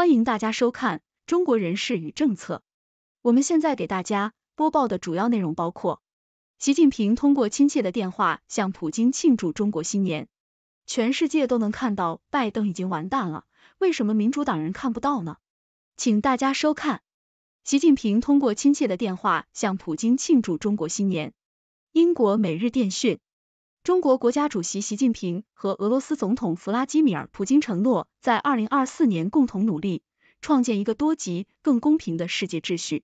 欢迎大家收看《中国人事与政策》。我们现在给大家播报的主要内容包括：习近平通过亲切的电话向普京庆祝中国新年。全世界都能看到拜登已经完蛋了，为什么民主党人看不到呢？请大家收看。习近平通过亲切的电话向普京庆祝中国新年。英国《每日电讯》。中国国家主席习近平和俄罗斯总统弗拉基米尔·普京承诺，在二零二四年共同努力，创建一个多极、更公平的世界秩序。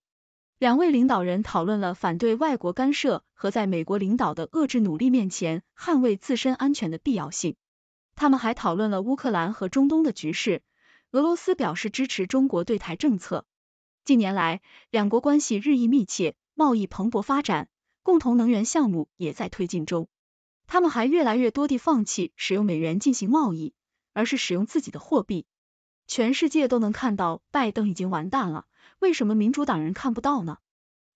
两位领导人讨论了反对外国干涉和在美国领导的遏制努力面前捍卫自身安全的必要性。他们还讨论了乌克兰和中东的局势。俄罗斯表示支持中国对台政策。近年来，两国关系日益密切，贸易蓬勃发展，共同能源项目也在推进中。他们还越来越多地放弃使用美元进行贸易，而是使用自己的货币。全世界都能看到拜登已经完蛋了，为什么民主党人看不到呢？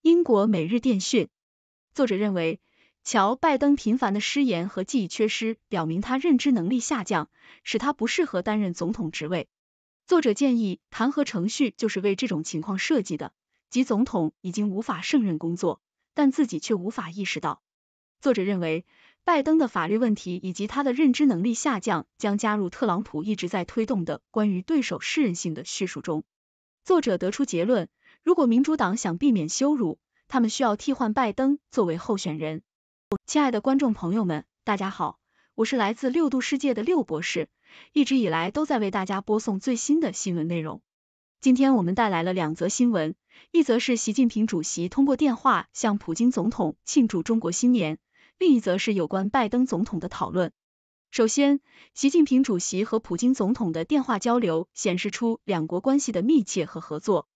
英国《每日电讯》作者认为，乔拜登频繁的失言和记忆缺失表明他认知能力下降，使他不适合担任总统职位。作者建议，弹劾程序就是为这种情况设计的，即总统已经无法胜任工作，但自己却无法意识到。作者认为。拜登的法律问题以及他的认知能力下降，将加入特朗普一直在推动的关于对手适任性的叙述中。作者得出结论：如果民主党想避免羞辱，他们需要替换拜登作为候选人。亲爱的观众朋友们，大家好，我是来自六度世界的六博士，一直以来都在为大家播送最新的新闻内容。今天我们带来了两则新闻，一则是习近平主席通过电话向普京总统庆祝中国新年。另一则是有关拜登总统的讨论。首先，习近平主席和普京总统的电话交流显示出两国关系的密切和合作。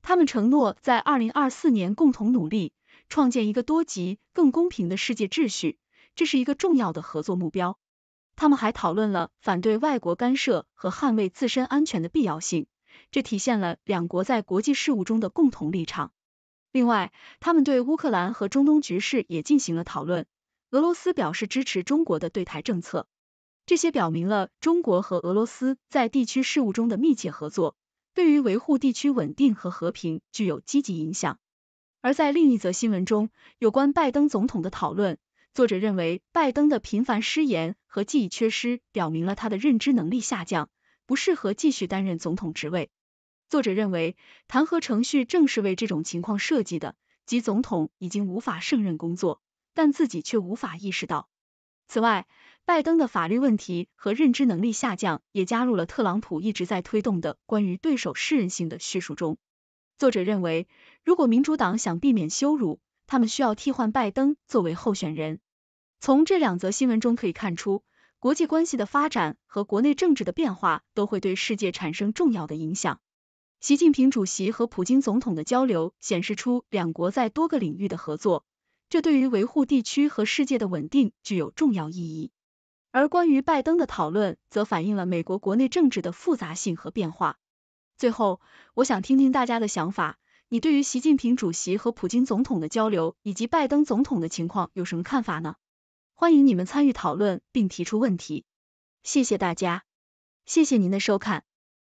他们承诺在二零二四年共同努力，创建一个多极、更公平的世界秩序，这是一个重要的合作目标。他们还讨论了反对外国干涉和捍卫自身安全的必要性，这体现了两国在国际事务中的共同立场。另外，他们对乌克兰和中东局势也进行了讨论。俄罗斯表示支持中国的对台政策，这些表明了中国和俄罗斯在地区事务中的密切合作，对于维护地区稳定和和平具有积极影响。而在另一则新闻中，有关拜登总统的讨论，作者认为拜登的频繁失言和记忆缺失表明了他的认知能力下降，不适合继续担任总统职位。作者认为，弹劾程序正是为这种情况设计的，即总统已经无法胜任工作。但自己却无法意识到。此外，拜登的法律问题和认知能力下降也加入了特朗普一直在推动的关于对手适任性的叙述中。作者认为，如果民主党想避免羞辱，他们需要替换拜登作为候选人。从这两则新闻中可以看出，国际关系的发展和国内政治的变化都会对世界产生重要的影响。习近平主席和普京总统的交流显示出两国在多个领域的合作。这对于维护地区和世界的稳定具有重要意义。而关于拜登的讨论，则反映了美国国内政治的复杂性和变化。最后，我想听听大家的想法，你对于习近平主席和普京总统的交流，以及拜登总统的情况有什么看法呢？欢迎你们参与讨论并提出问题。谢谢大家，谢谢您的收看。